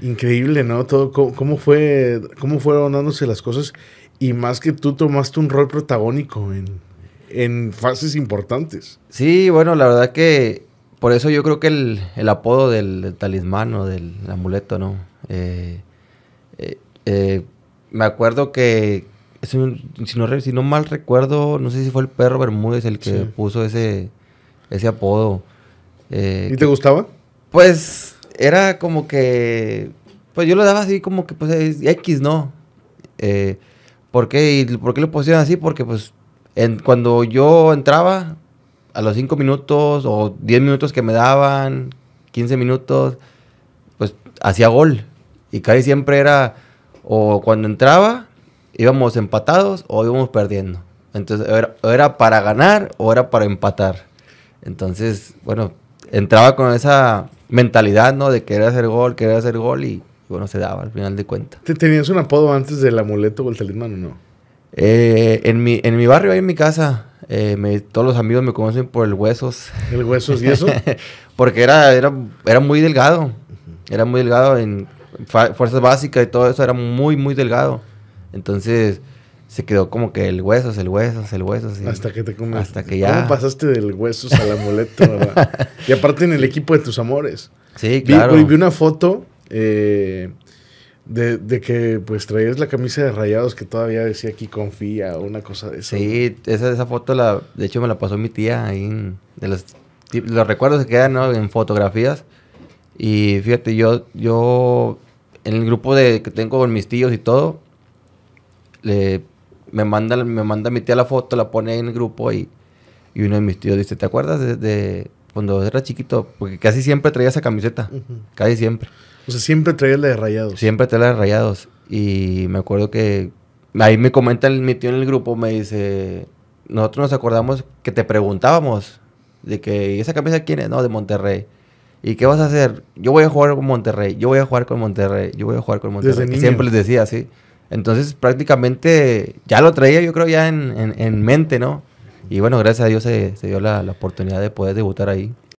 Increíble, ¿no? Todo, cómo, fue, cómo fueron dándose las cosas y más que tú tomaste un rol protagónico en, fases importantes. Sí, bueno, la verdad que por eso yo creo que el, apodo del, talismán o del amuleto, ¿no? Eh, eh, eh, me acuerdo que, si no, si no, mal recuerdo, no sé si fue el perro Bermúdez el que puso ese, ese apodo. ¿Y te gustaba? Pues era como que, pues yo lo daba así como que, pues X, ¿no? Eh, ¿por, qué, y ¿Por qué lo pusieron así? Porque pues cuando yo entraba, a los 5 minutos o 10 minutos que me daban, 15 minutos, pues hacía gol. Y casi siempre era, o cuando entraba, íbamos empatados o íbamos perdiendo. Entonces, era, era para ganar o era para empatar. Entonces, bueno, entraba con esa mentalidad, ¿no? De querer hacer gol, querer hacer gol y bueno, se daba al final de cuentas. ¿Te tenías un apodo antes del amuleto o el talismán o no? Eh, en, mi, en mi barrio, ahí en mi casa, eh, todos los amigos me conocen por el huesos. ¿El huesos y eso? Porque era, era, era muy delgado. Era muy delgado en fuerzas básicas y todo eso, era muy, muy delgado. Entonces, se quedó como que el hueso, el hueso, el hueso. Hasta que te comes. Hasta que ya. ¿Cómo pasaste del hueso al amuleto, verdad? y aparte en el equipo de tus amores. Sí, claro. Vi, vi una foto eh, de, que pues traías la camisa de rayados que todavía decía aquí confía o una cosa de esa. Sí, esa, esa foto, la, de hecho, me la pasó mi tía ahí. de los, los recuerdos se quedan ¿no? en fotografías. Y fíjate, yo, yo en el grupo de, que tengo con mis tíos y todo, le me manda, me manda mi tía la foto, la pone en el grupo y, y uno de mis tíos dice, ¿te acuerdas de, cuando era chiquito? Porque casi siempre traía esa camiseta, casi siempre. O sea, siempre traía la de rayados. Siempre traía la de rayados. Y me acuerdo que ahí me comenta el, mi tío en el grupo, me dice, nosotros nos acordamos que te preguntábamos de que, esa camisa quién es? No, de Monterrey. ¿Y qué vas a hacer? Yo voy a jugar con Monterrey, yo voy a jugar con Monterrey, yo voy a jugar con Monterrey. Y Siempre les decía así. Entonces prácticamente ya lo traía yo creo ya en, mente, ¿no? Y bueno, gracias a Dios se, dio la, oportunidad de poder debutar ahí.